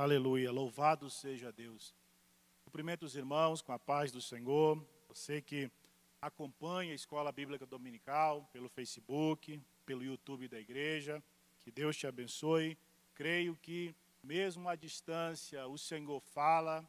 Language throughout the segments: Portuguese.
Aleluia, louvado seja Deus. Cumprimento os irmãos com a paz do Senhor. Você que acompanha a Escola Bíblica Dominical pelo Facebook, pelo YouTube da igreja, que Deus te abençoe. Creio que, mesmo à distância, o Senhor fala,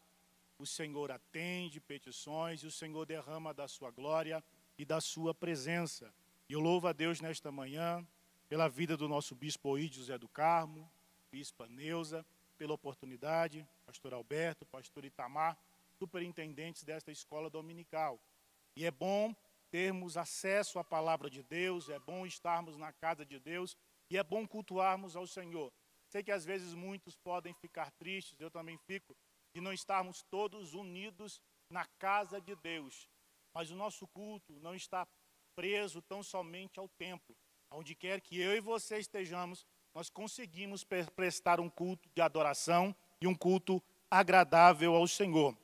o Senhor atende petições e o Senhor derrama da sua glória e da sua presença. E eu louvo a Deus nesta manhã pela vida do nosso bispo Oídio José do Carmo, bispa Neuza pela oportunidade, pastor Alberto, pastor Itamar, superintendentes desta escola dominical. E é bom termos acesso à palavra de Deus, é bom estarmos na casa de Deus e é bom cultuarmos ao Senhor. Sei que às vezes muitos podem ficar tristes, eu também fico, de não estarmos todos unidos na casa de Deus. Mas o nosso culto não está preso tão somente ao templo. Onde quer que eu e você estejamos, nós conseguimos prestar um culto de adoração e um culto agradável ao Senhor.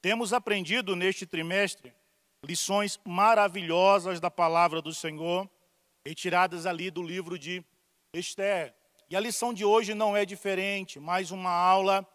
Temos aprendido neste trimestre lições maravilhosas da palavra do Senhor, retiradas ali do livro de Esther. E a lição de hoje não é diferente, mais uma aula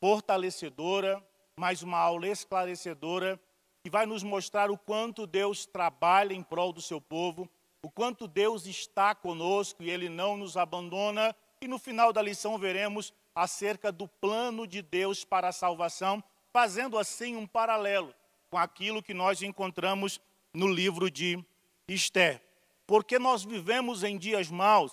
fortalecedora, mais uma aula esclarecedora, que vai nos mostrar o quanto Deus trabalha em prol do seu povo o quanto Deus está conosco e Ele não nos abandona. E no final da lição veremos acerca do plano de Deus para a salvação, fazendo assim um paralelo com aquilo que nós encontramos no livro de Esther. Porque nós vivemos em dias maus,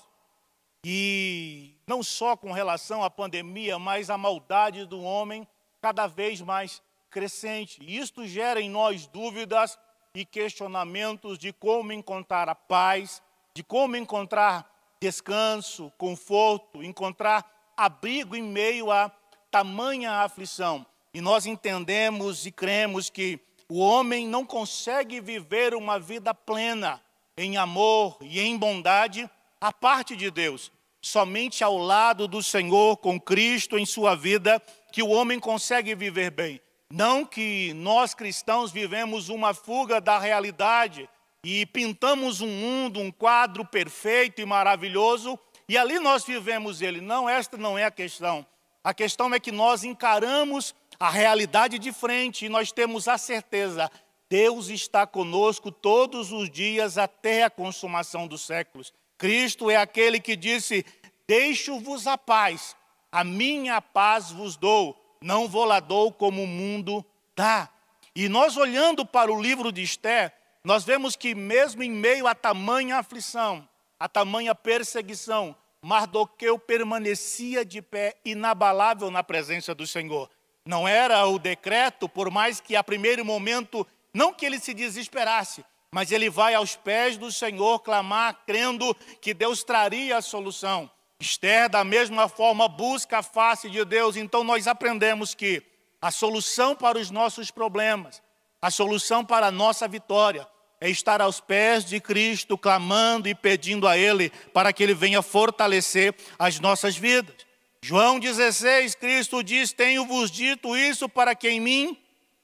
e não só com relação à pandemia, mas a maldade do homem cada vez mais crescente. Isto gera em nós dúvidas e questionamentos de como encontrar a paz, de como encontrar descanso, conforto, encontrar abrigo em meio a tamanha aflição. E nós entendemos e cremos que o homem não consegue viver uma vida plena em amor e em bondade a parte de Deus. Somente ao lado do Senhor, com Cristo em sua vida, que o homem consegue viver bem. Não que nós cristãos vivemos uma fuga da realidade e pintamos um mundo, um quadro perfeito e maravilhoso, e ali nós vivemos ele. Não, esta não é a questão. A questão é que nós encaramos a realidade de frente e nós temos a certeza: Deus está conosco todos os dias até a consumação dos séculos. Cristo é aquele que disse: Deixo-vos a paz, a minha paz vos dou não voladou como o mundo dá. E nós olhando para o livro de Esté, nós vemos que mesmo em meio a tamanha aflição, a tamanha perseguição, Mardoqueu permanecia de pé, inabalável na presença do Senhor. Não era o decreto, por mais que a primeiro momento, não que ele se desesperasse, mas ele vai aos pés do Senhor clamar, crendo que Deus traria a solução. Esther, da mesma forma, busca a face de Deus. Então, nós aprendemos que a solução para os nossos problemas, a solução para a nossa vitória, é estar aos pés de Cristo, clamando e pedindo a Ele para que Ele venha fortalecer as nossas vidas. João 16, Cristo diz: Tenho-vos dito isso para que em mim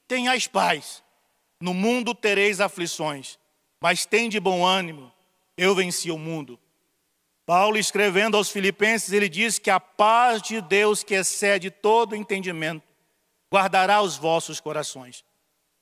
tenhais paz. No mundo tereis aflições, mas tende bom ânimo, eu venci o mundo. Paulo, escrevendo aos Filipenses, ele diz que a paz de Deus, que excede todo entendimento, guardará os vossos corações.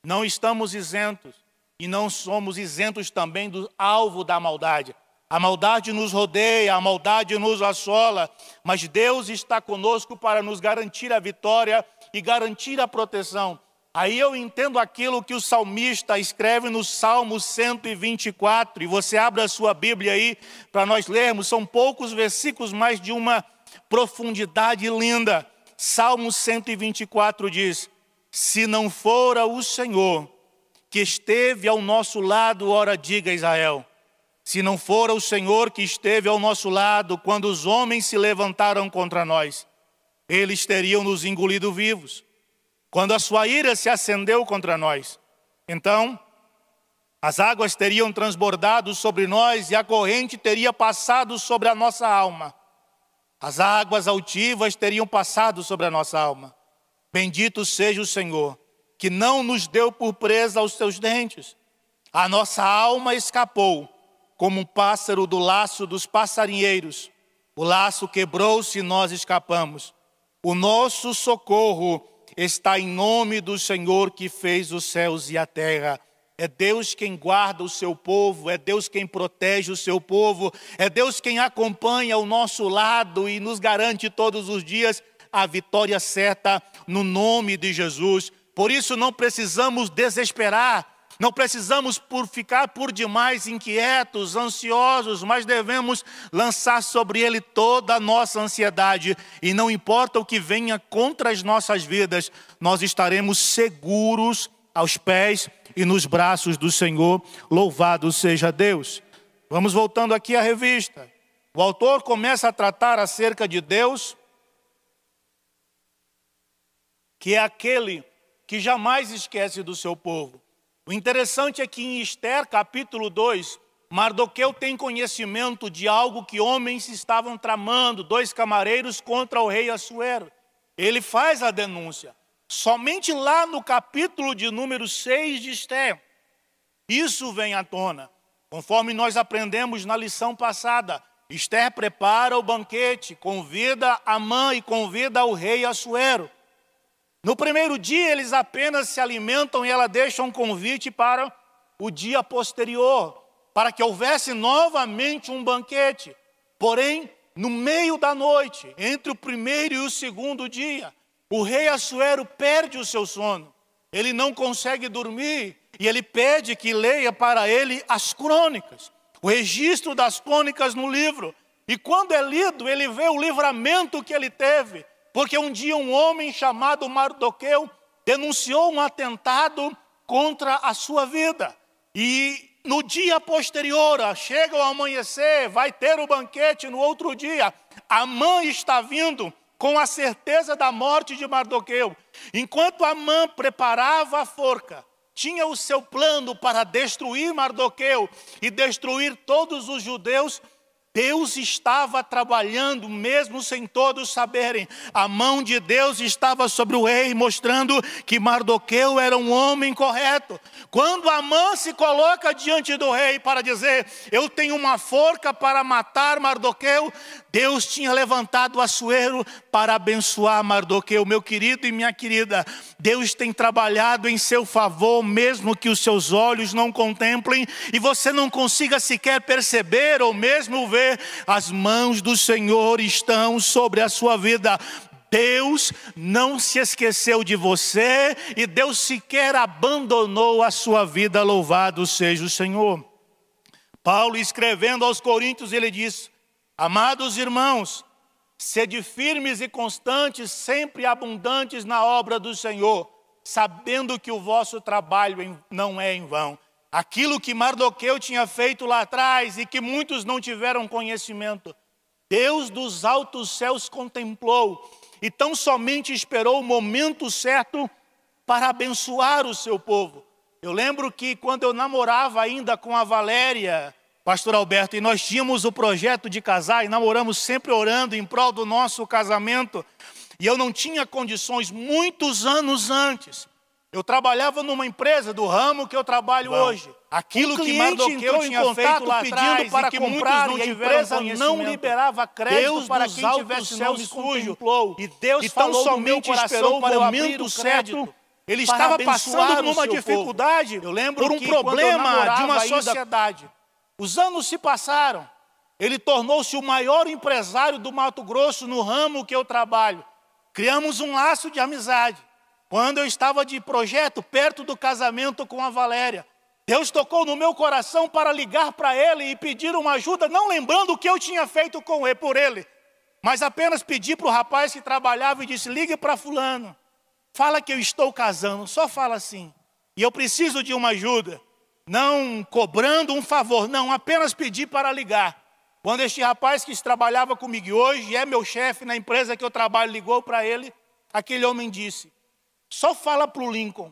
Não estamos isentos e não somos isentos também do alvo da maldade. A maldade nos rodeia, a maldade nos assola, mas Deus está conosco para nos garantir a vitória e garantir a proteção. Aí eu entendo aquilo que o salmista escreve no Salmo 124, e você abre a sua Bíblia aí para nós lermos, são poucos versículos, mas de uma profundidade linda. Salmo 124 diz: Se não fora o Senhor que esteve ao nosso lado, ora diga Israel, se não fora o Senhor que esteve ao nosso lado quando os homens se levantaram contra nós, eles teriam nos engolido vivos. Quando a sua ira se acendeu contra nós, então as águas teriam transbordado sobre nós e a corrente teria passado sobre a nossa alma. As águas altivas teriam passado sobre a nossa alma. Bendito seja o Senhor, que não nos deu por presa aos seus dentes. A nossa alma escapou, como um pássaro do laço dos passarinheiros. O laço quebrou-se e nós escapamos. O nosso socorro está em nome do Senhor que fez os céus e a terra. É Deus quem guarda o seu povo, é Deus quem protege o seu povo, é Deus quem acompanha o nosso lado e nos garante todos os dias a vitória certa no nome de Jesus. Por isso não precisamos desesperar não precisamos por ficar por demais inquietos, ansiosos, mas devemos lançar sobre ele toda a nossa ansiedade. E não importa o que venha contra as nossas vidas, nós estaremos seguros aos pés e nos braços do Senhor. Louvado seja Deus. Vamos voltando aqui à revista. O autor começa a tratar acerca de Deus, que é aquele que jamais esquece do seu povo. O interessante é que em Esther, capítulo 2, Mardoqueu tem conhecimento de algo que homens estavam tramando, dois camareiros contra o rei Assuero. Ele faz a denúncia. Somente lá no capítulo de número 6 de Esther, isso vem à tona. Conforme nós aprendemos na lição passada, Esther prepara o banquete, convida a mãe e convida o rei Assuero. No primeiro dia, eles apenas se alimentam e ela deixa um convite para o dia posterior, para que houvesse novamente um banquete. Porém, no meio da noite, entre o primeiro e o segundo dia, o rei Assuero perde o seu sono. Ele não consegue dormir e ele pede que leia para ele as crônicas, o registro das crônicas no livro. E quando é lido, ele vê o livramento que ele teve, porque um dia um homem chamado Mardoqueu denunciou um atentado contra a sua vida. E no dia posterior, chega o amanhecer, vai ter o banquete no outro dia. A mãe está vindo com a certeza da morte de Mardoqueu. Enquanto a mãe preparava a forca, tinha o seu plano para destruir Mardoqueu e destruir todos os judeus, Deus estava trabalhando, mesmo sem todos saberem. A mão de Deus estava sobre o rei, mostrando que Mardoqueu era um homem correto. Quando a mão se coloca diante do rei para dizer: Eu tenho uma forca para matar Mardoqueu, Deus tinha levantado o Açoeiro para abençoar Mardoqueu. Meu querido e minha querida, Deus tem trabalhado em seu favor, mesmo que os seus olhos não contemplem e você não consiga sequer perceber ou mesmo ver as mãos do Senhor estão sobre a sua vida. Deus não se esqueceu de você e Deus sequer abandonou a sua vida. Louvado seja o Senhor. Paulo escrevendo aos Coríntios, ele diz: Amados irmãos, sede firmes e constantes, sempre abundantes na obra do Senhor, sabendo que o vosso trabalho não é em vão. Aquilo que Mardoqueu tinha feito lá atrás e que muitos não tiveram conhecimento, Deus dos altos céus contemplou e tão somente esperou o momento certo para abençoar o seu povo. Eu lembro que quando eu namorava ainda com a Valéria, Pastor Alberto, e nós tínhamos o projeto de casar e namoramos sempre orando em prol do nosso casamento, e eu não tinha condições muitos anos antes. Eu trabalhava numa empresa do ramo que eu trabalho Bom, hoje. Aquilo um que Mardoqueu tinha feito lá atrás para e que comprar não e a empresa não liberava crédito Deus para quem tivesse nome sujo. E Deus então, falou somente esperou para o momento certo ele estava passando numa dificuldade por um problema de uma sociedade. Os anos se passaram. Ele tornou-se o maior empresário do Mato Grosso no ramo que eu trabalho. Criamos um laço de amizade. Quando eu estava de projeto, perto do casamento com a Valéria, Deus tocou no meu coração para ligar para ele e pedir uma ajuda, não lembrando o que eu tinha feito com ele, por ele, mas apenas pedi para o rapaz que trabalhava e disse: ligue para Fulano, fala que eu estou casando, só fala assim, e eu preciso de uma ajuda, não cobrando um favor, não, apenas pedi para ligar. Quando este rapaz que trabalhava comigo hoje, é meu chefe na empresa que eu trabalho, ligou para ele, aquele homem disse: só fala para o Lincoln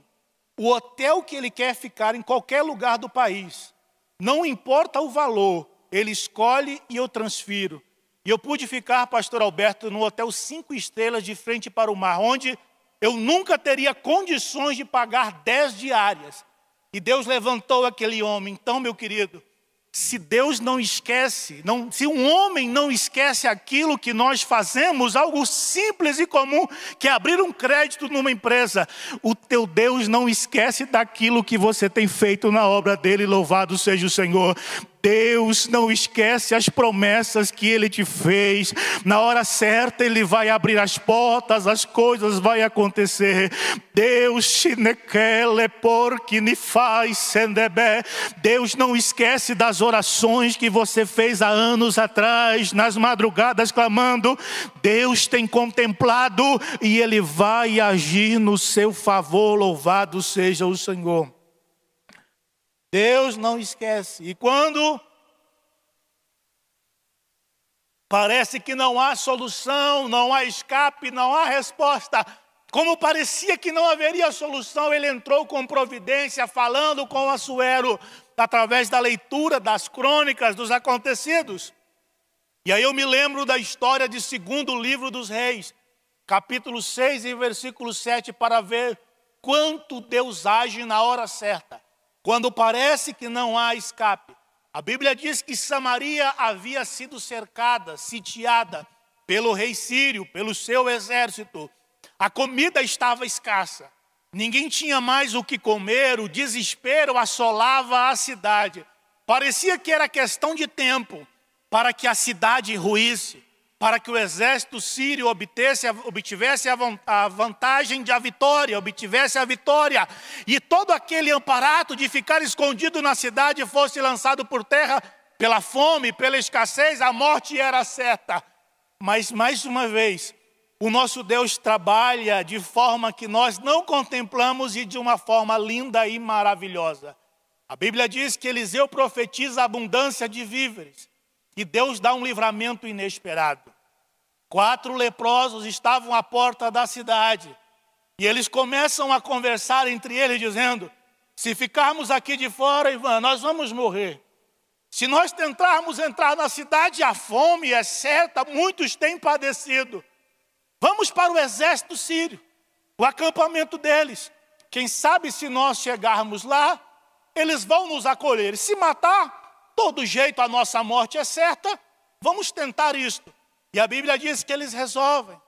o hotel que ele quer ficar em qualquer lugar do país. Não importa o valor, ele escolhe e eu transfiro. E eu pude ficar, pastor Alberto, no hotel cinco estrelas de frente para o mar, onde eu nunca teria condições de pagar dez diárias. E Deus levantou aquele homem. Então, meu querido, se Deus não esquece, não, se um homem não esquece aquilo que nós fazemos, algo simples e comum, que é abrir um crédito numa empresa, o teu Deus não esquece daquilo que você tem feito na obra dele, louvado seja o Senhor. Deus não esquece as promessas que Ele te fez. Na hora certa Ele vai abrir as portas, as coisas vão acontecer. Deus nequele porque me faz sendebé. Deus não esquece das orações que você fez há anos atrás, nas madrugadas clamando. Deus tem contemplado e Ele vai agir no seu favor. Louvado seja o Senhor. Deus não esquece. E quando parece que não há solução, não há escape, não há resposta, como parecia que não haveria solução, ele entrou com providência, falando com Assuero, através da leitura das crônicas dos acontecidos. E aí eu me lembro da história de segundo livro dos reis, capítulo 6 e versículo 7, para ver quanto Deus age na hora certa quando parece que não há escape. A Bíblia diz que Samaria havia sido cercada, sitiada pelo rei sírio, pelo seu exército. A comida estava escassa. Ninguém tinha mais o que comer, o desespero assolava a cidade. Parecia que era questão de tempo para que a cidade ruísse para que o exército sírio obtesse, obtivesse a vantagem de a vitória, obtivesse a vitória, e todo aquele amparato de ficar escondido na cidade fosse lançado por terra pela fome, pela escassez, a morte era certa. Mas mais uma vez, o nosso Deus trabalha de forma que nós não contemplamos e de uma forma linda e maravilhosa. A Bíblia diz que Eliseu profetiza a abundância de víveres. E Deus dá um livramento inesperado. Quatro leprosos estavam à porta da cidade. E eles começam a conversar entre eles, dizendo: Se ficarmos aqui de fora, Ivan, nós vamos morrer. Se nós tentarmos entrar na cidade, a fome é certa, muitos têm padecido. Vamos para o exército sírio, o acampamento deles. Quem sabe se nós chegarmos lá, eles vão nos acolher. Se matar, todo jeito a nossa morte é certa, vamos tentar isto. E a Bíblia diz que eles resolvem.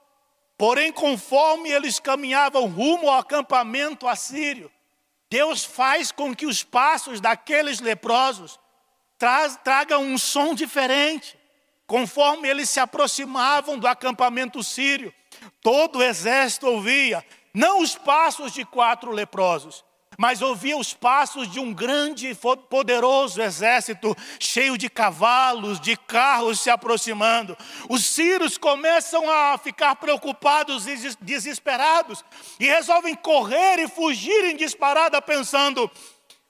Porém, conforme eles caminhavam rumo ao acampamento assírio, Deus faz com que os passos daqueles leprosos tragam um som diferente. Conforme eles se aproximavam do acampamento sírio, todo o exército ouvia, não os passos de quatro leprosos, mas ouvia os passos de um grande e poderoso exército, cheio de cavalos, de carros se aproximando. Os sírios começam a ficar preocupados e desesperados e resolvem correr e fugir em disparada, pensando: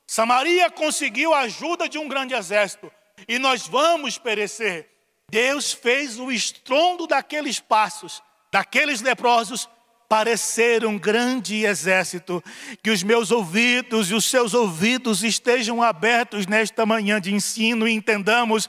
Samaria conseguiu a ajuda de um grande exército e nós vamos perecer. Deus fez o estrondo daqueles passos, daqueles leprosos parecer um grande exército, que os meus ouvidos e os seus ouvidos estejam abertos nesta manhã de ensino e entendamos.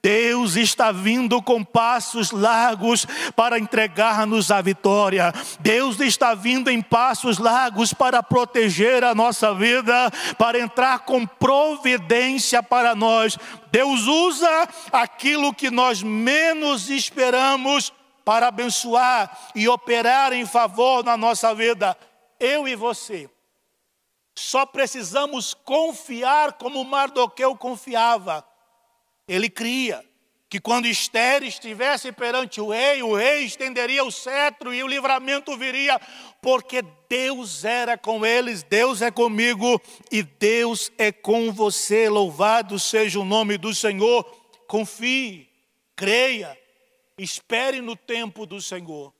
Deus está vindo com passos largos para entregar-nos a vitória. Deus está vindo em passos largos para proteger a nossa vida, para entrar com providência para nós. Deus usa aquilo que nós menos esperamos para abençoar e operar em favor na nossa vida, eu e você. Só precisamos confiar como Mardoqueu confiava. Ele cria que quando Esther estivesse perante o rei, o rei estenderia o cetro e o livramento viria, porque Deus era com eles, Deus é comigo e Deus é com você. Louvado seja o nome do Senhor. Confie, creia, espere no tempo do Senhor.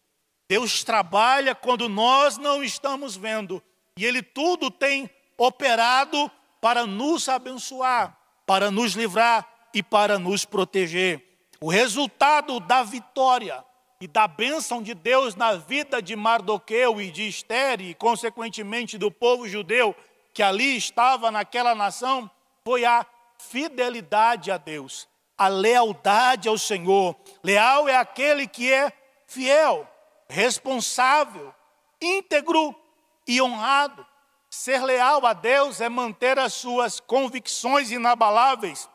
Deus trabalha quando nós não estamos vendo, e Ele tudo tem operado para nos abençoar, para nos livrar e para nos proteger. O resultado da vitória e da bênção de Deus na vida de Mardoqueu e de Esther, e consequentemente do povo judeu que ali estava naquela nação, foi a fidelidade a Deus, a lealdade ao Senhor. Leal é aquele que é fiel, responsável, íntegro e honrado. Ser leal a Deus é manter as suas convicções inabaláveis,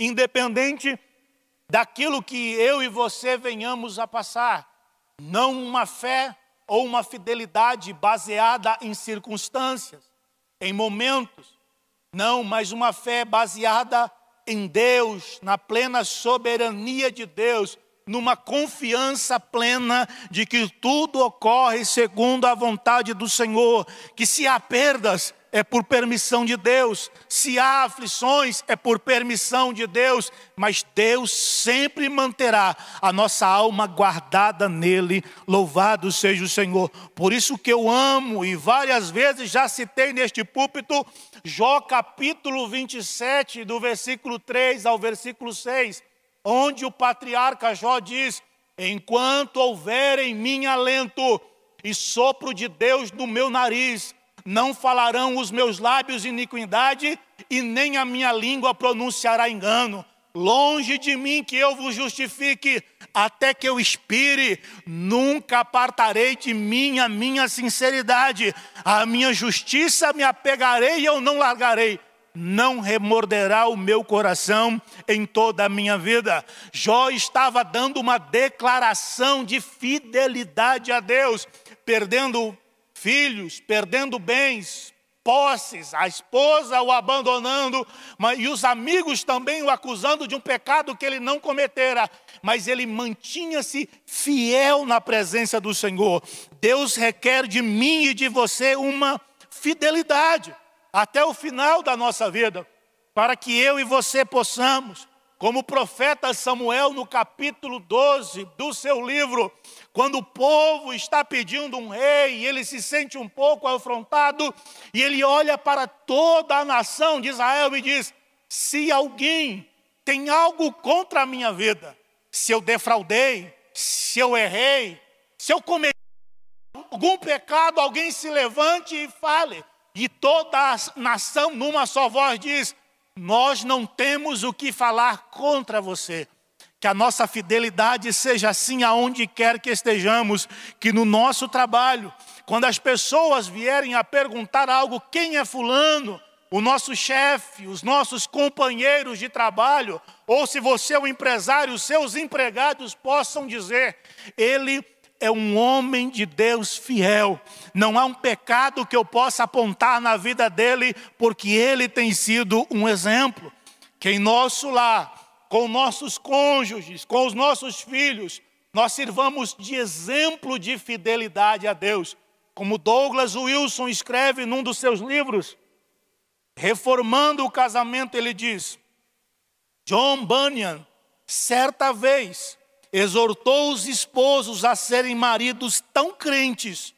independente daquilo que eu e você venhamos a passar. Não uma fé ou uma fidelidade baseada em circunstâncias, em momentos. Não, mas uma fé baseada em Deus, na plena soberania de Deus, numa confiança plena de que tudo ocorre segundo a vontade do Senhor, que se há perdas, é por permissão de Deus. Se há aflições, é por permissão de Deus. Mas Deus sempre manterá a nossa alma guardada nele. Louvado seja o Senhor. Por isso que eu amo, e várias vezes já citei neste púlpito, Jó capítulo 27, do versículo 3 ao versículo 6, onde o patriarca Jó diz: Enquanto houver em mim alento e sopro de Deus no meu nariz, não falarão os meus lábios iniquidade, e nem a minha língua pronunciará engano. Longe de mim que eu vos justifique, até que eu expire, nunca apartarei de mim a minha sinceridade, a minha justiça me apegarei e eu não largarei não remorderá o meu coração em toda a minha vida. Jó estava dando uma declaração de fidelidade a Deus, perdendo filhos, perdendo bens, posses, a esposa o abandonando, e os amigos também o acusando de um pecado que ele não cometera, mas ele mantinha-se fiel na presença do Senhor. Deus requer de mim e de você uma fidelidade até o final da nossa vida, para que eu e você possamos como o profeta Samuel no capítulo 12 do seu livro, quando o povo está pedindo um rei e ele se sente um pouco afrontado, e ele olha para toda a nação de Israel e diz: Se alguém tem algo contra a minha vida, se eu defraudei, se eu errei, se eu cometi algum pecado, alguém se levante e fale. E toda a nação, numa só voz, diz: nós não temos o que falar contra você. Que a nossa fidelidade seja assim aonde quer que estejamos, que no nosso trabalho, quando as pessoas vierem a perguntar algo, quem é Fulano? O nosso chefe, os nossos companheiros de trabalho, ou se você é um empresário, os seus empregados possam dizer: ele é um homem de Deus fiel. Não há um pecado que eu possa apontar na vida dele, porque ele tem sido um exemplo. Que em nosso lar, com nossos cônjuges, com os nossos filhos, nós sirvamos de exemplo de fidelidade a Deus. Como Douglas Wilson escreve num dos seus livros, reformando o casamento, ele diz: John Bunyan, certa vez, exortou os esposos a serem maridos tão crentes,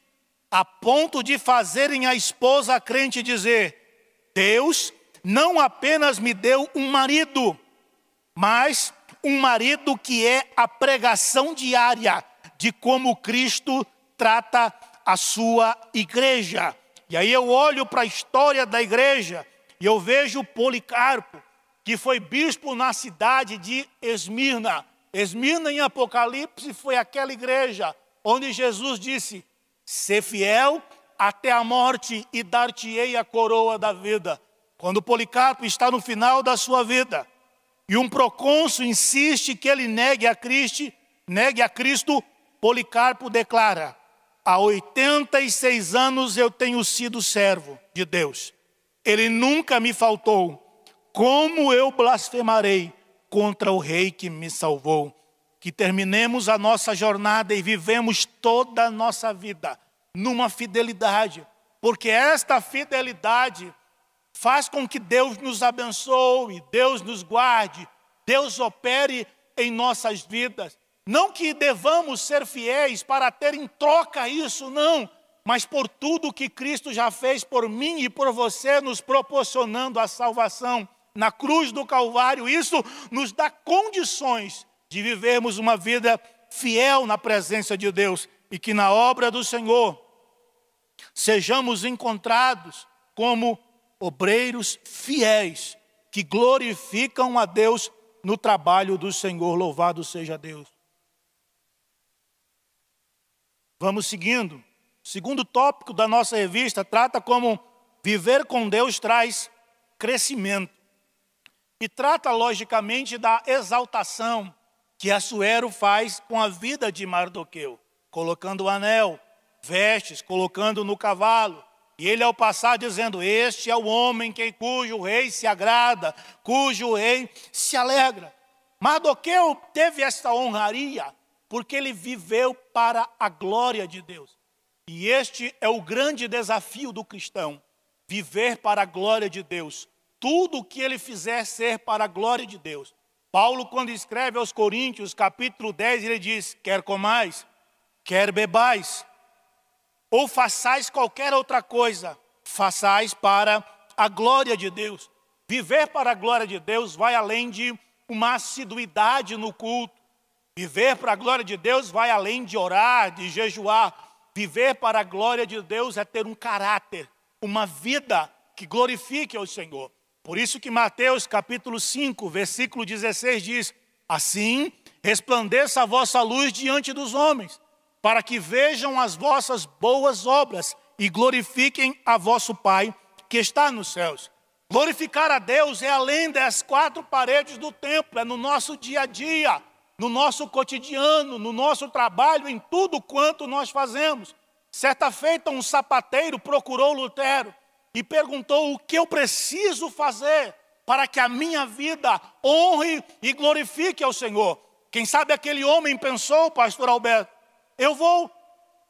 a ponto de fazerem a esposa crente dizer: Deus não apenas me deu um marido, mas um marido que é a pregação diária de como Cristo trata a sua igreja. E aí eu olho para a história da igreja e eu vejo Policarpo, que foi bispo na cidade de Esmirna. Esmina em Apocalipse, foi aquela igreja onde Jesus disse: ser fiel até a morte e dar-te-ei a coroa da vida. Quando Policarpo está no final da sua vida e um procônsul insiste que ele negue a Cristo, negue a Cristo, Policarpo declara: há 86 anos eu tenho sido servo de Deus. Ele nunca me faltou. Como eu blasfemarei contra o Rei que me salvou. Que terminemos a nossa jornada e vivemos toda a nossa vida numa fidelidade, porque esta fidelidade faz com que Deus nos abençoe, Deus nos guarde, Deus opere em nossas vidas. Não que devamos ser fiéis para ter em troca isso, não, mas por tudo que Cristo já fez por mim e por você, nos proporcionando a salvação na cruz do Calvário, isso nos dá condições de vivermos uma vida fiel na presença de Deus e que na obra do Senhor sejamos encontrados como obreiros fiéis que glorificam a Deus no trabalho do Senhor. Louvado seja Deus. Vamos seguindo. segundo tópico da nossa revista trata como viver com Deus traz crescimento e trata logicamente da exaltação que Assuero faz com a vida de Mardoqueu, colocando o anel, vestes, colocando no cavalo, e ele ao passar dizendo: Este é o homem que, cujo rei se agrada, cujo rei se alegra. Mardoqueu teve esta honraria porque ele viveu para a glória de Deus. E este é o grande desafio do cristão: viver para a glória de Deus, tudo o que ele fizer ser para a glória de Deus. Paulo, quando escreve aos Coríntios, capítulo 10, ele diz: quer comais, quer bebais, ou façais qualquer outra coisa, façais para a glória de Deus. Viver para a glória de Deus vai além de uma assiduidade no culto. Viver para a glória de Deus vai além de orar, de jejuar. Viver para a glória de Deus é ter um caráter, uma vida que glorifique ao Senhor. Por isso que Mateus capítulo 5, versículo 16 diz: Assim resplandeça a vossa luz diante dos homens, para que vejam as vossas boas obras e glorifiquem a vosso Pai que está nos céus. Glorificar a Deus é além das quatro paredes do templo, é no nosso dia a dia, no nosso cotidiano, no nosso trabalho, em tudo quanto nós fazemos. Certa feita, um sapateiro procurou Lutero e perguntou: O que eu preciso fazer para que a minha vida honre e glorifique ao Senhor? Quem sabe aquele homem pensou, pastor Alberto, eu vou,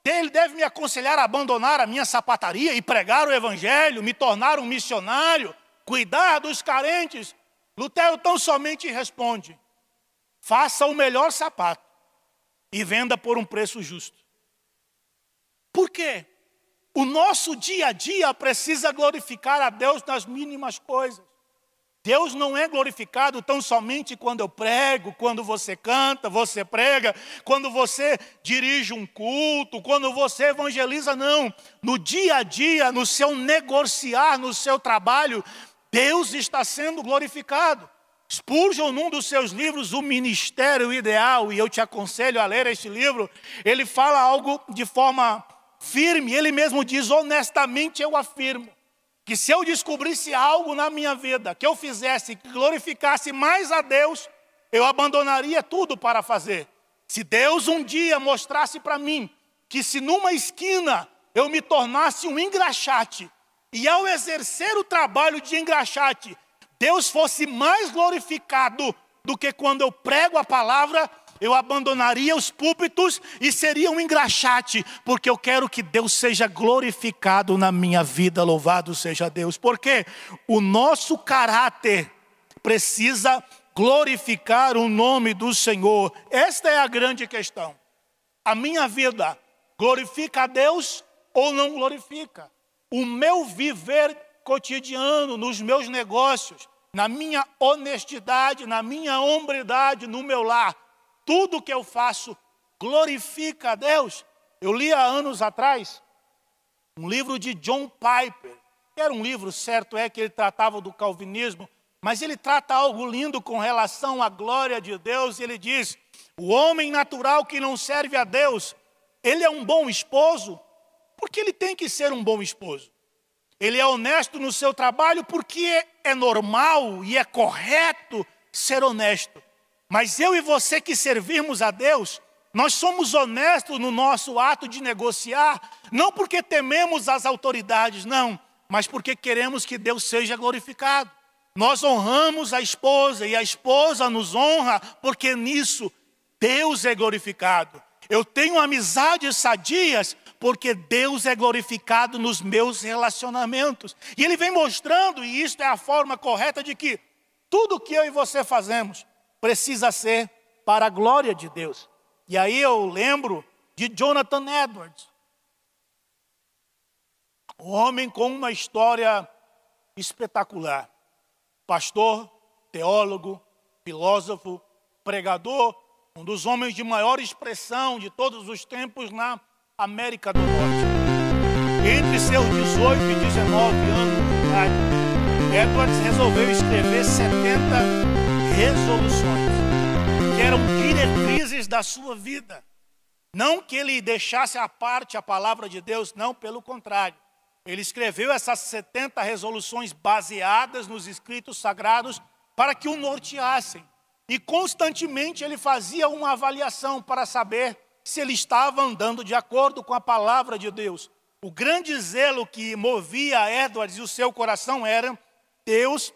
ele deve me aconselhar a abandonar a minha sapataria e pregar o evangelho, me tornar um missionário, cuidar dos carentes. Lutero tão somente responde: faça o melhor sapato e venda por um preço justo. Por quê? O nosso dia a dia precisa glorificar a Deus nas mínimas coisas. Deus não é glorificado tão somente quando eu prego, quando você canta, você prega, quando você dirige um culto, quando você evangeliza, não. No dia a dia, no seu negociar, no seu trabalho, Deus está sendo glorificado. Spurgeon, num dos seus livros, O Ministério Ideal, e eu te aconselho a ler este livro, ele fala algo de forma firme, ele mesmo diz: honestamente eu afirmo, que se eu descobrisse algo na minha vida que eu fizesse, que glorificasse mais a Deus, eu abandonaria tudo para fazer. Se Deus um dia mostrasse para mim que se numa esquina eu me tornasse um engraxate, e ao exercer o trabalho de engraxate, Deus fosse mais glorificado do que quando eu prego a palavra, eu abandonaria os púlpitos e seria um engraxate, porque eu quero que Deus seja glorificado na minha vida, louvado seja Deus. Porque o nosso caráter precisa glorificar o nome do Senhor. Esta é a grande questão. A minha vida glorifica a Deus ou não glorifica? O meu viver cotidiano, nos meus negócios, na minha honestidade, na minha hombridade, no meu lar, tudo que eu faço glorifica a Deus. Eu li há anos atrás um livro de John Piper, que era um livro, certo é que ele tratava do calvinismo, mas ele trata algo lindo com relação à glória de Deus, ele diz: o homem natural que não serve a Deus, ele é um bom esposo, porque ele tem que ser um bom esposo. Ele é honesto no seu trabalho porque é normal e é correto ser honesto. Mas eu e você que servirmos a Deus, nós somos honestos no nosso ato de negociar, não porque tememos as autoridades, não, mas porque queremos que Deus seja glorificado. Nós honramos a esposa e a esposa nos honra, porque nisso Deus é glorificado. Eu tenho amizades sadias porque Deus é glorificado nos meus relacionamentos. E ele vem mostrando, e isto é a forma correta de que tudo que eu e você fazemos, precisa ser para a glória de Deus. E aí eu lembro de Jonathan Edwards, um homem com uma história espetacular. Pastor, teólogo, filósofo, pregador, um dos homens de maior expressão de todos os tempos na América do Norte. Entre seus 18 e 19 anos de idade, Edwards resolveu escrever 70 resoluções, que eram diretrizes da sua vida. Não que ele deixasse à parte a palavra de Deus, não, pelo contrário. Ele escreveu essas 70 resoluções baseadas nos escritos sagrados para que o norteassem. E constantemente ele fazia uma avaliação para saber se ele estava andando de acordo com a palavra de Deus. O grande zelo que movia Edwards e o seu coração era: Deus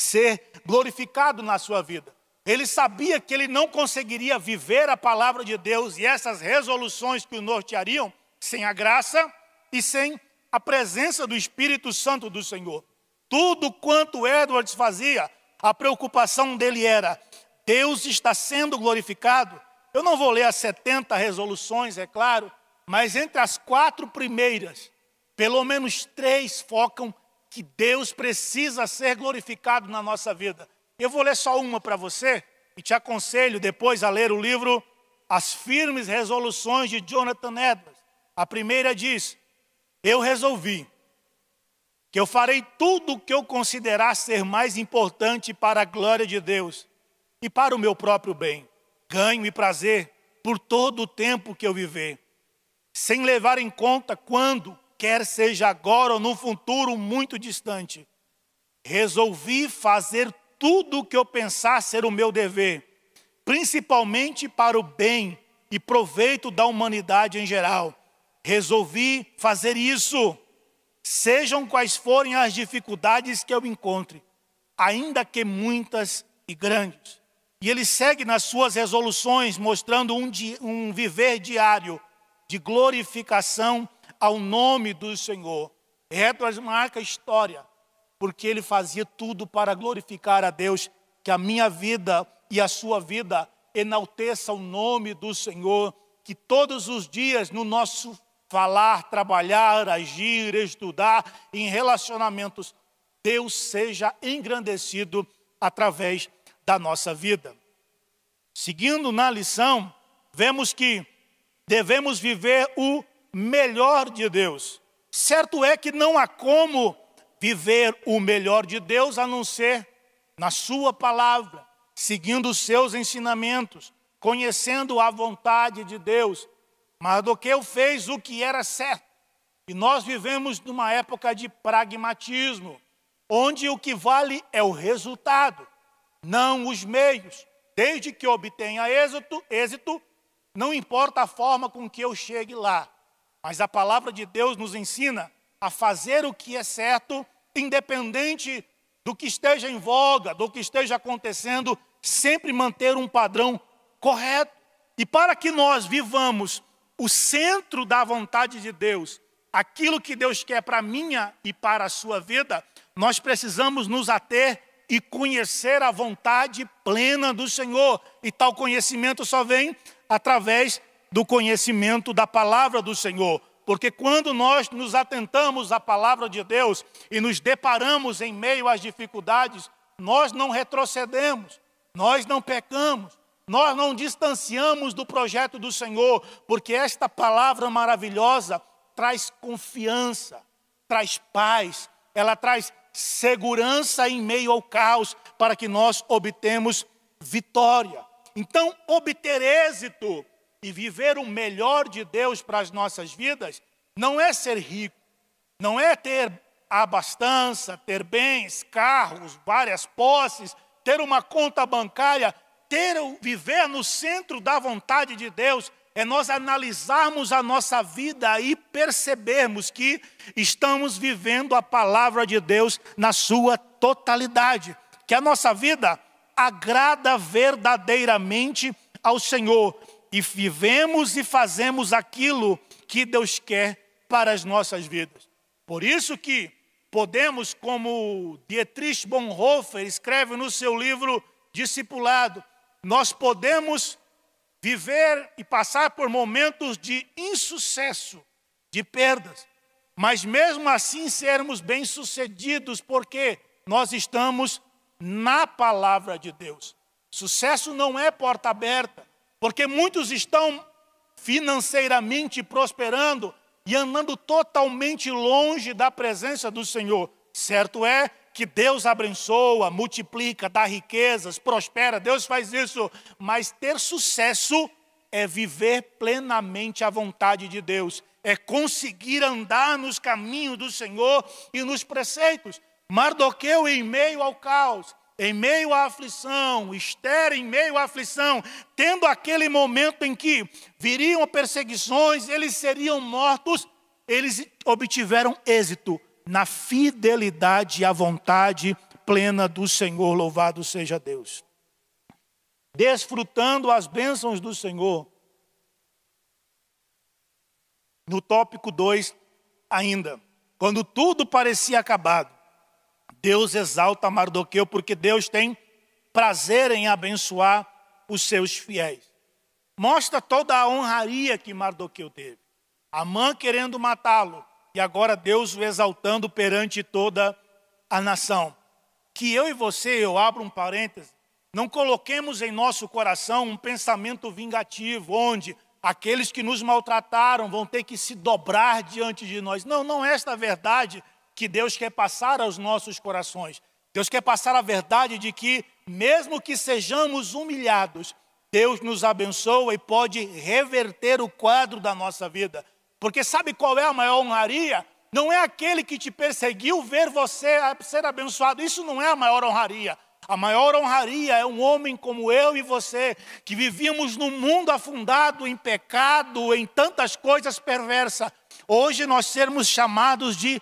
ser glorificado na sua vida. Ele sabia que ele não conseguiria viver a palavra de Deus e essas resoluções que o norteariam sem a graça e sem a presença do Espírito Santo do Senhor. Tudo quanto Edwards fazia, a preocupação dele era: Deus está sendo glorificado. Eu não vou ler as 70 resoluções, é claro, mas entre as quatro primeiras, pelo menos três focam que Deus precisa ser glorificado na nossa vida. Eu vou ler só uma para você e te aconselho depois a ler o livro As Firmes Resoluções de Jonathan Edwards. A primeira diz: Eu resolvi que eu farei tudo o que eu considerar ser mais importante para a glória de Deus e para o meu próprio bem, ganho e prazer por todo o tempo que eu viver, sem levar em conta quando, quer seja agora ou no futuro muito distante, resolvi fazer tudo o que eu pensasse ser o meu dever, principalmente para o bem e proveito da humanidade em geral. Resolvi fazer isso, sejam quais forem as dificuldades que eu encontre, ainda que muitas e grandes. E ele segue nas suas resoluções, mostrando um, di um viver diário de glorificação ao nome do Senhor. Esdras marca a história, porque ele fazia tudo para glorificar a Deus, que a minha vida e a sua vida enalteça o nome do Senhor, que todos os dias no nosso falar, trabalhar, agir, estudar, em relacionamentos, Deus seja engrandecido através da nossa vida. Seguindo na lição, vemos que devemos viver o melhor de Deus. Certo é que não há como viver o melhor de Deus a não ser na Sua palavra, seguindo os seus ensinamentos, conhecendo a vontade de Deus. Mardoqueu fez o que era certo. E nós vivemos numa época de pragmatismo, onde o que vale é o resultado, não os meios. Desde que obtenha êxito, êxito, não importa a forma com que eu chegue lá. Mas a palavra de Deus nos ensina a fazer o que é certo, independente do que esteja em voga, do que esteja acontecendo, sempre manter um padrão correto. E para que nós vivamos o centro da vontade de Deus, aquilo que Deus quer para a minha e para a sua vida, nós precisamos nos ater e conhecer a vontade plena do Senhor. E tal conhecimento só vem através do conhecimento da palavra do Senhor. Porque quando nós nos atentamos à palavra de Deus e nos deparamos em meio às dificuldades, nós não retrocedemos, nós não pecamos, nós não distanciamos do projeto do Senhor, porque esta palavra maravilhosa traz confiança, traz paz, ela traz segurança em meio ao caos, para que nós obtemos vitória. Então, obter êxito e viver o melhor de Deus para as nossas vidas, não é ser rico, não é ter abastança, ter bens, carros, várias posses, ter uma conta bancária, ter viver no centro da vontade de Deus é nós analisarmos a nossa vida e percebermos que estamos vivendo a palavra de Deus na sua totalidade, que a nossa vida agrada verdadeiramente ao Senhor e vivemos e fazemos aquilo que Deus quer para as nossas vidas. Por isso que podemos, como Dietrich Bonhoeffer escreve no seu livro Discipulado, nós podemos viver e passar por momentos de insucesso, de perdas, mas mesmo assim sermos bem-sucedidos, porque nós estamos na palavra de Deus. Sucesso não é porta aberta, porque muitos estão financeiramente prosperando e andando totalmente longe da presença do Senhor. Certo é que Deus abençoa, multiplica, dá riquezas, prospera, Deus faz isso, mas ter sucesso é viver plenamente a vontade de Deus, é conseguir andar nos caminhos do Senhor e nos preceitos. Mardoqueu, em meio ao caos, em meio à aflição, Esther em meio à aflição, tendo aquele momento em que viriam perseguições, eles seriam mortos, eles obtiveram êxito na fidelidade à vontade plena do Senhor, louvado seja Deus. Desfrutando as bênçãos do Senhor. No tópico 2, ainda, quando tudo parecia acabado, Deus exalta Mardoqueu porque Deus tem prazer em abençoar os seus fiéis. Mostra toda a honraria que Mardoqueu teve. Amã querendo matá-lo e agora Deus o exaltando perante toda a nação. Que eu e você, eu abro um parêntese, não coloquemos em nosso coração um pensamento vingativo, onde aqueles que nos maltrataram vão ter que se dobrar diante de nós. Não, não é esta verdade que Deus quer passar aos nossos corações. Deus quer passar a verdade de que, mesmo que sejamos humilhados, Deus nos abençoa e pode reverter o quadro da nossa vida. Porque sabe qual é a maior honraria? Não é aquele que te perseguiu ver você ser abençoado. Isso não é a maior honraria. A maior honraria é um homem como eu e você, que vivíamos num mundo afundado em pecado, em tantas coisas perversas. Hoje nós sermos chamados de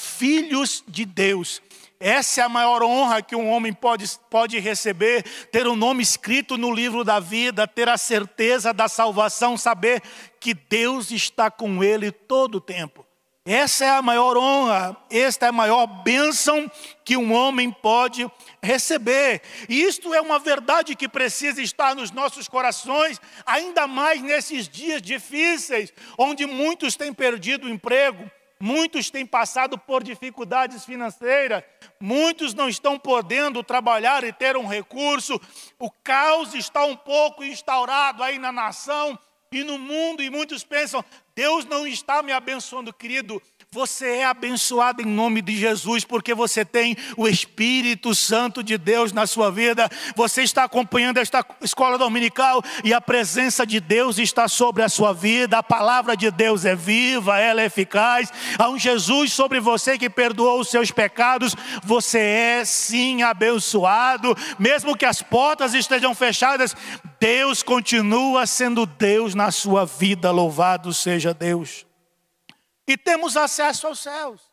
filhos de Deus. Essa é a maior honra que um homem pode, pode receber: ter o um nome escrito no livro da vida, ter a certeza da salvação, saber que Deus está com ele todo o tempo. Essa é a maior honra, esta é a maior bênção que um homem pode receber. E isto é uma verdade que precisa estar nos nossos corações, ainda mais nesses dias difíceis, onde muitos têm perdido o emprego, Muitos têm passado por dificuldades financeiras, muitos não estão podendo trabalhar e ter um recurso. O caos está um pouco instaurado aí na nação e no mundo, e muitos pensam: Deus não está me abençoando, querido. Você é abençoado em nome de Jesus, porque você tem o Espírito Santo de Deus na sua vida. Você está acompanhando esta escola dominical e a presença de Deus está sobre a sua vida. A palavra de Deus é viva, ela é eficaz. Há um Jesus sobre você que perdoou os seus pecados. Você é sim abençoado, mesmo que as portas estejam fechadas. Deus continua sendo Deus na sua vida. Louvado seja Deus e temos acesso aos céus.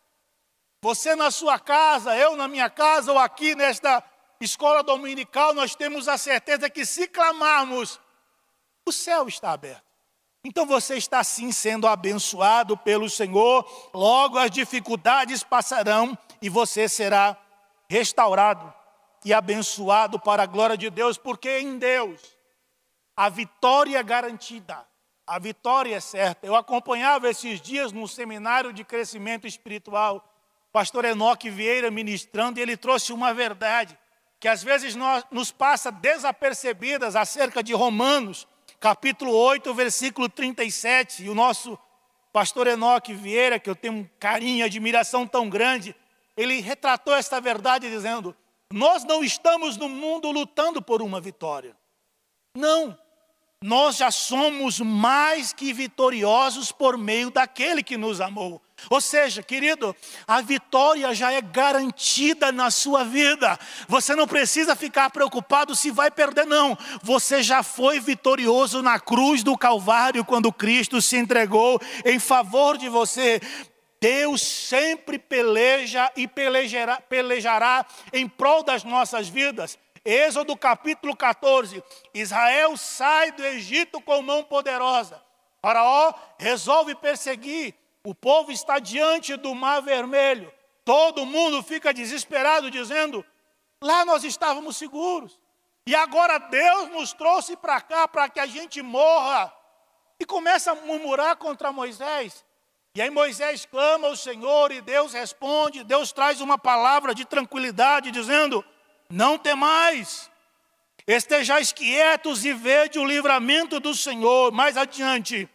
Você na sua casa, eu na minha casa, ou aqui nesta escola dominical, nós temos a certeza que se clamarmos, o céu está aberto. Então você está sim sendo abençoado pelo Senhor, logo as dificuldades passarão e você será restaurado e abençoado para a glória de Deus, porque em Deus a vitória é garantida. A vitória é certa. Eu acompanhava esses dias num seminário de crescimento espiritual, pastor Enoque Vieira ministrando, e ele trouxe uma verdade que às vezes nós, nos passa desapercebidas acerca de Romanos, capítulo 8, versículo 37. E o nosso pastor Enoque Vieira, que eu tenho um carinho e admiração tão grande, ele retratou esta verdade dizendo: Nós não estamos no mundo lutando por uma vitória. Não nós já somos mais que vitoriosos por meio daquele que nos amou. Ou seja, querido, a vitória já é garantida na sua vida. Você não precisa ficar preocupado se vai perder, não. Você já foi vitorioso na cruz do Calvário quando Cristo se entregou em favor de você. Deus sempre peleja e pelejará, pelejará em prol das nossas vidas. Êxodo capítulo 14: Israel sai do Egito com mão poderosa. Faraó resolve perseguir, o povo está diante do Mar Vermelho. Todo mundo fica desesperado, dizendo: lá nós estávamos seguros, e agora Deus nos trouxe para cá para que a gente morra. E começa a murmurar contra Moisés. E aí Moisés clama ao Senhor e Deus responde, Deus traz uma palavra de tranquilidade, dizendo: não temais, estejais quietos e vede o livramento do Senhor. Mais adiante,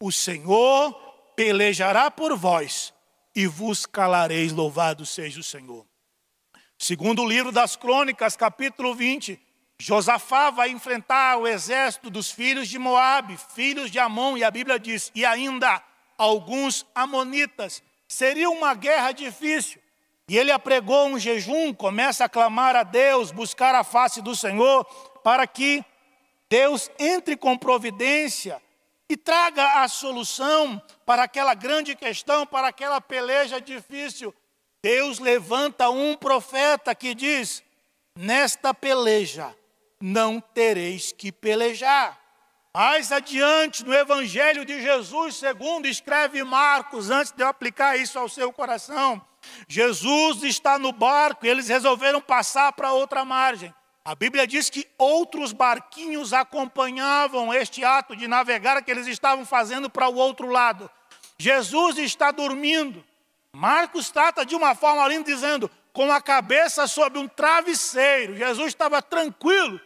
o Senhor pelejará por vós e vos calareis, louvado seja o Senhor. Segundo o livro das Crônicas, capítulo 20, Josafá vai enfrentar o exército dos filhos de Moabe, filhos de Amon, e a Bíblia diz, e ainda alguns amonitas. Seria uma guerra difícil. E ele apregou um jejum, começa a clamar a Deus, buscar a face do Senhor, para que Deus entre com providência e traga a solução para aquela grande questão, para aquela peleja difícil. Deus levanta um profeta que diz: Nesta peleja não tereis que pelejar. Mais adiante, no Evangelho de Jesus, segundo escreve Marcos, antes de eu aplicar isso ao seu coração, Jesus está no barco e eles resolveram passar para outra margem. A Bíblia diz que outros barquinhos acompanhavam este ato de navegar que eles estavam fazendo para o outro lado. Jesus está dormindo. Marcos trata de uma forma linda, dizendo: com a cabeça sobre um travesseiro. Jesus estava tranquilo,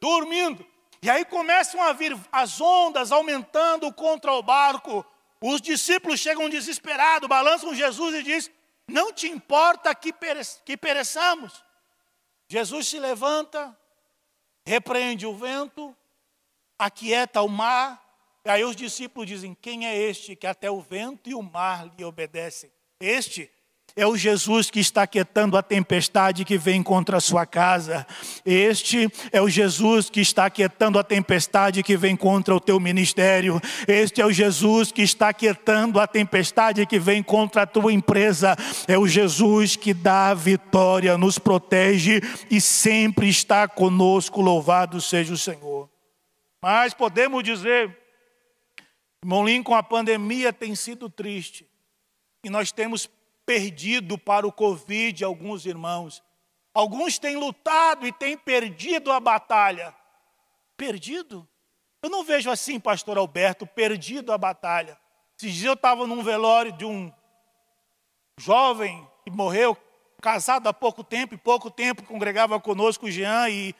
dormindo. E aí começam a vir as ondas aumentando contra o barco. Os discípulos chegam desesperados, balançam Jesus e dizem não te importa que, pere que pereçamos. Jesus se levanta, repreende o vento, aquieta o mar, e aí os discípulos dizem: Quem é este que até o vento e o mar lhe obedecem? Este é o Jesus que está quietando a tempestade que vem contra a sua casa. Este é o Jesus que está quietando a tempestade que vem contra o teu ministério. Este é o Jesus que está quietando a tempestade que vem contra a tua empresa. É o Jesus que dá a vitória, nos protege e sempre está conosco. Louvado seja o Senhor. Mas podemos dizer, irmão Lincoln, a pandemia tem sido triste. E nós temos perdido para o Covid, alguns irmãos. Alguns têm lutado e têm perdido a batalha. Perdido? Eu não vejo assim, pastor Alberto, perdido a batalha. Esses dias eu estava num velório de um jovem que morreu, casado há pouco tempo, e pouco tempo congregava conosco o Jean e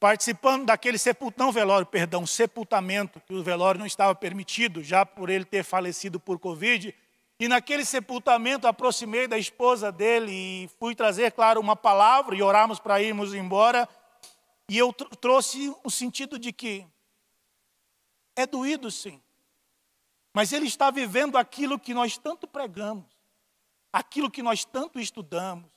participando daquele sepultão velório, perdão, sepultamento, que o velório não estava permitido, já por ele ter falecido por Covid, e naquele sepultamento aproximei da esposa dele e fui trazer, claro, uma palavra e oramos para irmos embora. E eu tr trouxe o sentido de que é doído sim, mas ele está vivendo aquilo que nós tanto pregamos, aquilo que nós tanto estudamos,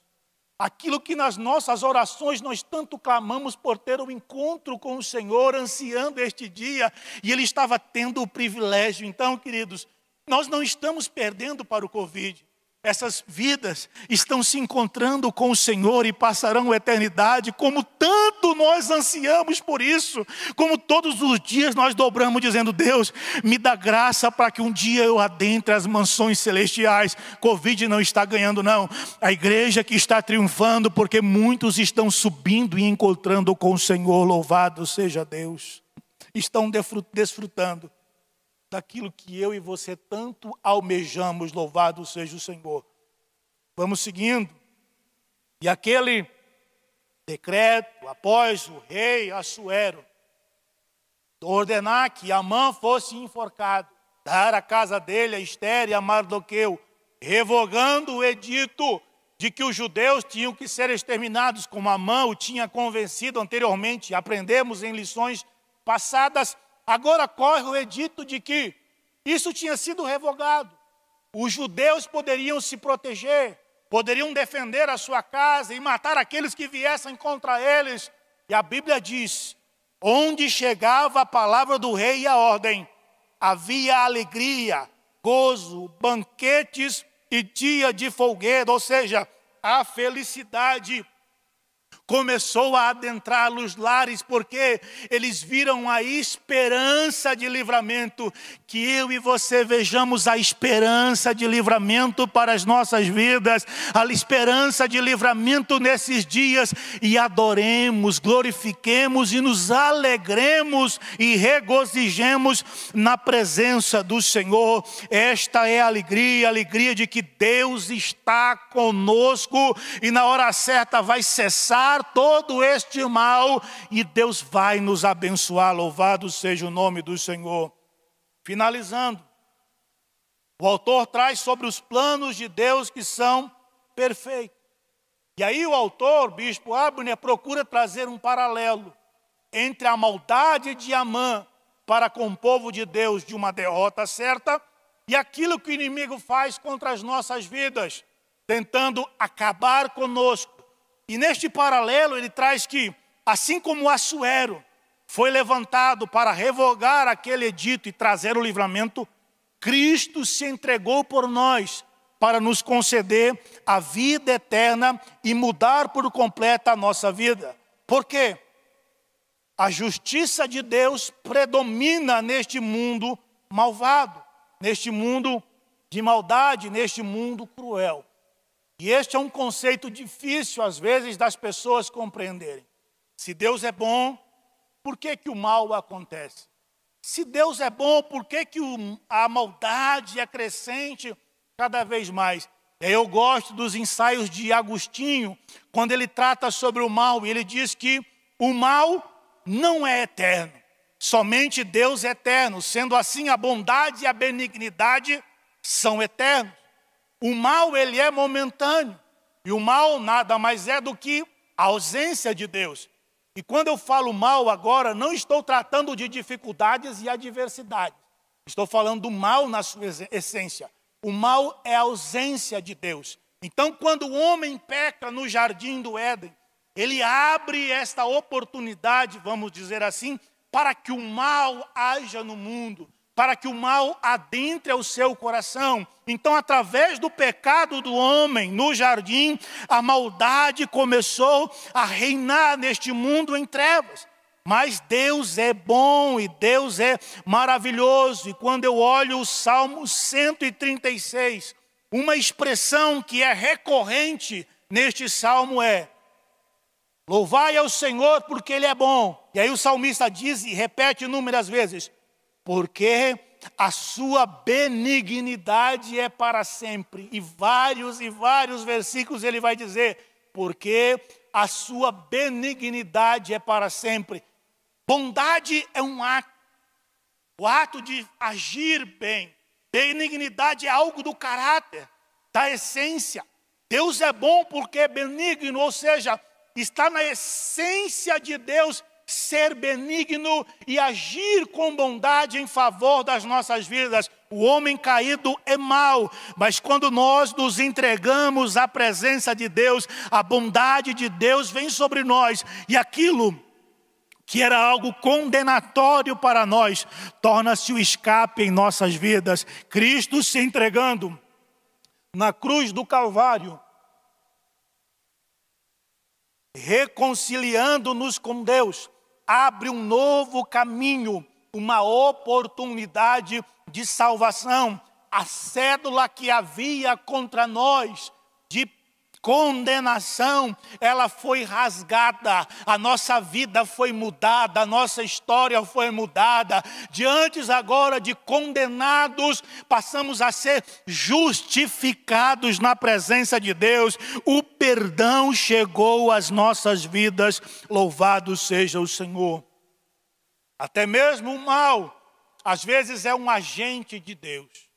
aquilo que nas nossas orações nós tanto clamamos por ter um encontro com o Senhor, ansiando este dia, e ele estava tendo o privilégio. Então, queridos, nós não estamos perdendo para o Covid. Essas vidas estão se encontrando com o Senhor e passarão a eternidade, como tanto nós ansiamos por isso, como todos os dias nós dobramos dizendo: Deus, me dá graça para que um dia eu adentre as mansões celestiais. Covid não está ganhando, não. A igreja que está triunfando, porque muitos estão subindo e encontrando com o Senhor. Louvado seja Deus. Estão desfrutando daquilo que eu e você tanto almejamos. Louvado seja o Senhor. Vamos seguindo. E aquele decreto, após o rei Assuero ordenar que Amã fosse enforcado, dar a casa dele a Esther e a Mardoqueu, revogando o edito de que os judeus tinham que ser exterminados, como Amã o tinha convencido anteriormente. Aprendemos em lições passadas Agora corre o edito de que isso tinha sido revogado. Os judeus poderiam se proteger, poderiam defender a sua casa e matar aqueles que viessem contra eles. E a Bíblia diz: onde chegava a palavra do rei e a ordem, havia alegria, gozo, banquetes e dia de folguedo, ou seja, a felicidade começou a adentrar os lares, porque eles viram a esperança de livramento. Que eu e você vejamos a esperança de livramento para as nossas vidas, a esperança de livramento nesses dias, e adoremos, glorifiquemos e nos alegremos e regozijemos na presença do Senhor. Esta é a alegria, a alegria de que Deus está conosco e na hora certa vai cessar acabar todo este mal e Deus vai nos abençoar. Louvado seja o nome do Senhor. Finalizando, o autor traz sobre os planos de Deus que são perfeitos. E aí o autor, bispo Abner, procura trazer um paralelo entre a maldade de Amã para com o povo de Deus de uma derrota certa e aquilo que o inimigo faz contra as nossas vidas, tentando acabar conosco, e neste paralelo ele traz que, assim como Assuero foi levantado para revogar aquele edito e trazer o livramento, Cristo se entregou por nós para nos conceder a vida eterna e mudar por completo a nossa vida. Por quê? A justiça de Deus predomina neste mundo malvado, neste mundo de maldade, neste mundo cruel. E este é um conceito difícil, às vezes, das pessoas compreenderem. Se Deus é bom, por que, que o mal acontece? Se Deus é bom, por que, que o, a maldade é crescente cada vez mais? É, eu gosto dos ensaios de Agostinho, quando ele trata sobre o mal, e ele diz que o mal não é eterno, somente Deus é eterno. Sendo assim, a bondade e a benignidade são eternos. O mal ele é momentâneo. E o mal nada mais é do que a ausência de Deus. E quando eu falo mal agora, não estou tratando de dificuldades e adversidades. Estou falando do mal na sua essência. O mal é a ausência de Deus. Então, quando o homem peca no jardim do Éden, ele abre esta oportunidade, vamos dizer assim, para que o mal haja no mundo, para que o mal adentre ao seu coração. Então, através do pecado do homem no jardim, a maldade começou a reinar neste mundo em trevas. Mas Deus é bom e Deus é maravilhoso. E quando eu olho o Salmo 136, uma expressão que é recorrente neste salmo é: Louvai ao Senhor porque Ele é bom. E aí o salmista diz e repete inúmeras vezes: porque a sua benignidade é para sempre. E vários e vários versículos ele vai dizer, porque a sua benignidade é para sempre. Bondade é um ato, o ato de agir bem. Benignidade é algo do caráter, da essência. Deus é bom porque é benigno, ou seja, está na essência de Deus ser benigno e agir com bondade em favor das nossas vidas. O homem caído é mau, mas quando nós nos entregamos à presença de Deus, a bondade de Deus vem sobre nós e aquilo que era algo condenatório para nós, torna-se o escape em nossas vidas. Cristo se entregando na cruz do Calvário, reconciliando-nos com Deus, abre um novo caminho, uma oportunidade de salvação. A cédula que havia contra nós condenação, ela foi rasgada, a nossa vida foi mudada, a nossa história foi mudada. Diante agora de condenados, passamos a ser justificados na presença de Deus. O perdão chegou às nossas vidas. Louvado seja o Senhor. Até mesmo o mal, às vezes é um agente de Deus.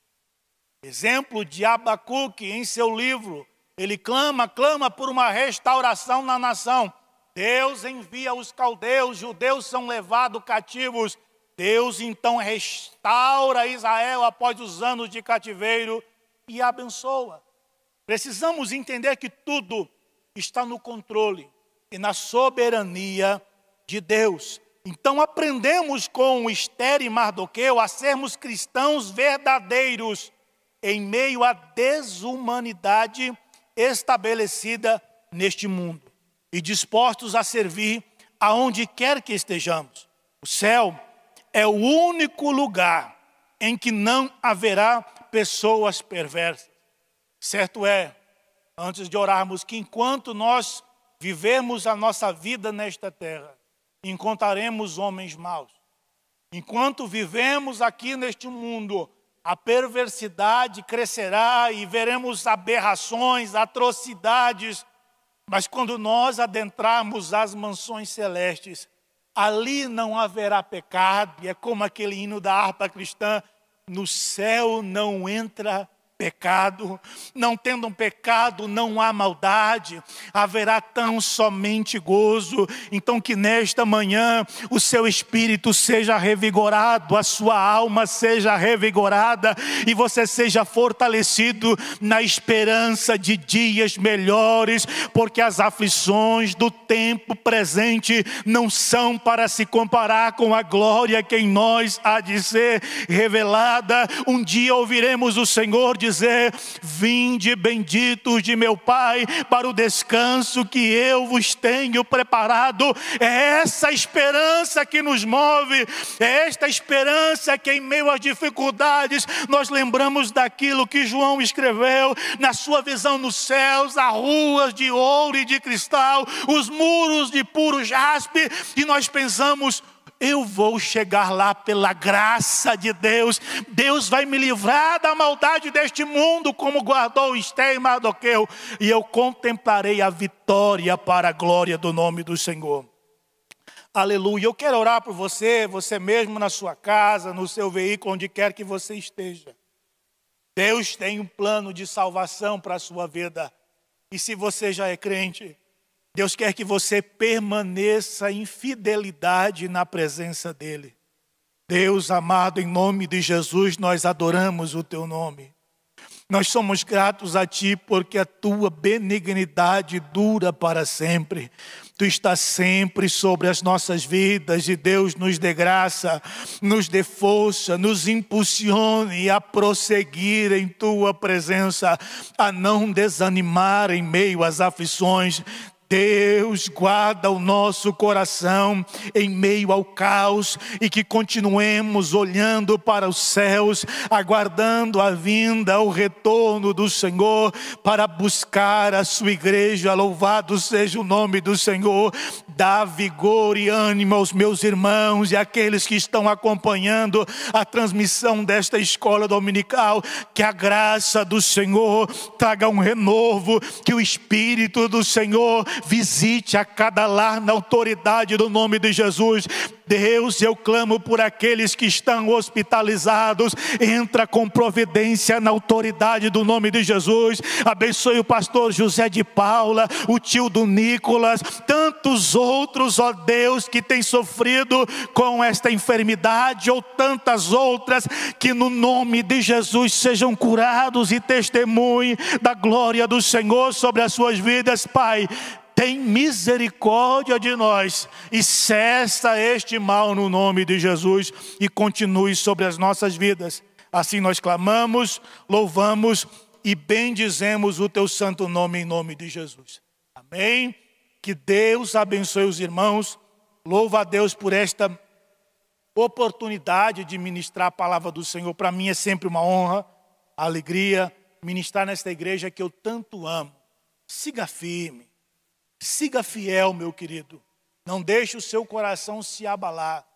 Exemplo de Abacuque em seu livro, ele clama, clama por uma restauração na nação. Deus envia os caldeus, judeus são levados cativos. Deus então restaura Israel após os anos de cativeiro e abençoa. Precisamos entender que tudo está no controle e na soberania de Deus. Então aprendemos com Esther e Mardoqueu a sermos cristãos verdadeiros em meio à desumanidade estabelecida neste mundo e dispostos a servir aonde quer que estejamos. O céu é o único lugar em que não haverá pessoas perversas. Certo é, antes de orarmos, que enquanto nós vivemos a nossa vida nesta terra, encontraremos homens maus. Enquanto vivemos aqui neste mundo, a perversidade crescerá e veremos aberrações, atrocidades, mas quando nós adentrarmos as mansões celestes, ali não haverá pecado, e é como aquele hino da harpa cristã: no céu não entra pecado. Não tendo um pecado, não há maldade, haverá tão somente gozo. Então, que nesta manhã o seu espírito seja revigorado, a sua alma seja revigorada e você seja fortalecido na esperança de dias melhores, porque as aflições do tempo presente não são para se comparar com a glória que em nós há de ser revelada. Um dia ouviremos o Senhor dizer dizer: Vinde benditos de meu Pai para o descanso que eu vos tenho preparado. É essa esperança que nos move, é esta esperança que em meio às dificuldades nós lembramos daquilo que João escreveu na sua visão nos céus, as ruas de ouro e de cristal, os muros de puro jaspe, e nós pensamos: eu vou chegar lá pela graça de Deus. Deus vai me livrar da maldade deste mundo, como guardou Esté e Mardoqueu, e eu contemplarei a vitória para a glória do nome do Senhor. Aleluia. Eu quero orar por você, você mesmo na sua casa, no seu veículo, onde quer que você esteja. Deus tem um plano de salvação para a sua vida. E se você já é crente, Deus quer que você permaneça em fidelidade na presença dEle. Deus amado, em nome de Jesus, nós adoramos o Teu nome. Nós somos gratos a Ti porque a Tua benignidade dura para sempre. Tu estás sempre sobre as nossas vidas e Deus nos dê graça, nos dê força, nos impulsione a prosseguir em tua presença, a não desanimar em meio às aflições. Deus guarda o nosso coração em meio ao caos e que continuemos olhando para os céus, aguardando a vinda, o retorno do Senhor para buscar a sua igreja. Louvado seja o nome do Senhor. Dá vigor e ânimo aos meus irmãos e àqueles que estão acompanhando a transmissão desta escola dominical. Que a graça do Senhor traga um renovo, que o Espírito do Senhor visite a cada lar na autoridade do nome de Jesus Deus, eu clamo por aqueles que estão hospitalizados, entra com providência na autoridade do nome de Jesus. Abençoe o pastor José de Paula, o tio do Nicolas, tantos outros, ó Deus, que têm sofrido com esta enfermidade ou tantas outras, que no nome de Jesus sejam curados e testemunhe da glória do Senhor sobre as suas vidas, Pai tem misericórdia de nós e cessa este mal no nome de Jesus e continue sobre as nossas vidas. Assim nós clamamos, louvamos e bendizemos o teu santo nome em nome de Jesus. Amém. Que Deus abençoe os irmãos. Louva a Deus por esta oportunidade de ministrar a palavra do Senhor. Para mim é sempre uma honra, alegria ministrar nesta igreja que eu tanto amo. Siga firme Siga fiel, meu querido. Não deixe o seu coração se abalar.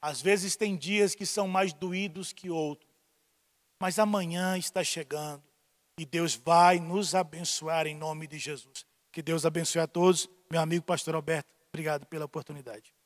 Às vezes tem dias que são mais doídos que outros. Mas amanhã está chegando e Deus vai nos abençoar em nome de Jesus. Que Deus abençoe a todos. Meu amigo pastor Alberto, obrigado pela oportunidade.